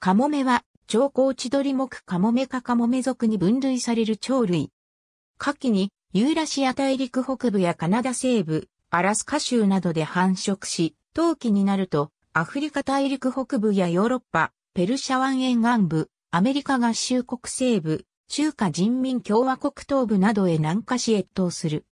カモメは、超高地鳥目カモメ科カモメ属に分類される鳥類。夏季に、ユーラシア大陸北部やカナダ西部、アラスカ州などで繁殖し、冬季になると、アフリカ大陸北部やヨーロッパ、ペルシャ湾沿岸部、アメリカ合衆国西部、中華人民共和国東部などへ南下し越冬する。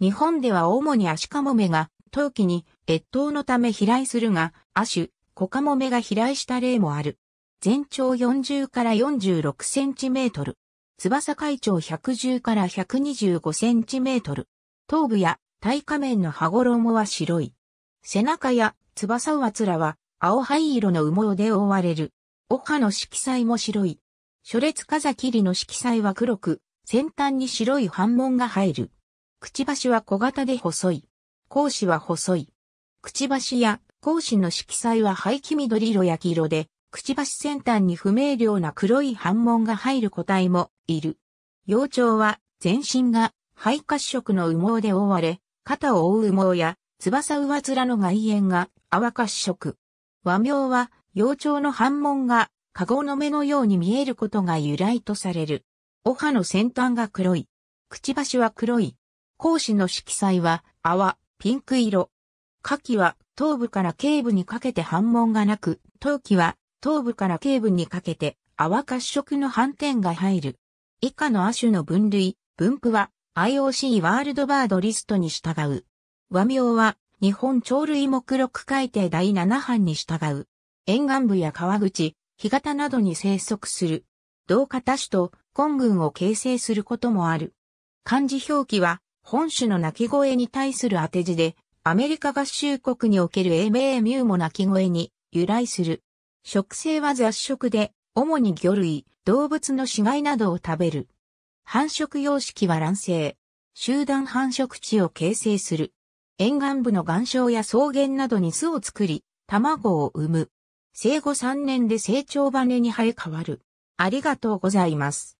日本では主にアシカモメが、冬季に越冬のため飛来するが、アシュ、コカモメが飛来した例もある。全長40から46センチメートル。翼海長110から125センチメートル。頭部や体下面の羽衣は白い。背中や翼上面は青灰色の羽毛で覆われる。お葉の色彩も白い。初列風切りの色彩は黒く、先端に白い反紋が入る。くちばしは小型で細い。講師は細い。くちばしや講師の色彩は灰黄緑色や黄色で、くちばし先端に不明瞭な黒い斑紋が入る個体もいる。幼鳥は全身が肺褐色の羽毛で覆われ、肩を覆う羽毛や翼上面の外縁が泡褐色。和名は幼鳥の斑紋がカゴの目のように見えることが由来とされる。お歯の先端が黒い。くちばしは黒い。講師の色彩は泡、ピンク色。下記は頭部から頸部にかけて反紋がなく、陶器は頭部から頸部にかけて泡褐色の斑点が入る。以下の亜種の分類、分布は IOC ワールドバードリストに従う。和名は日本鳥類目録改定第7版に従う。沿岸部や川口、干潟などに生息する。同型種と根群を形成することもある。漢字表記は本種の鳴き声に対する当て字で、アメリカ合衆国における AMA ミューも鳴き声に由来する。食性は雑食で、主に魚類、動物の死骸などを食べる。繁殖様式は卵生。集団繁殖地を形成する。沿岸部の岩礁や草原などに巣を作り、卵を産む。生後3年で成長バネに生え変わる。ありがとうございます。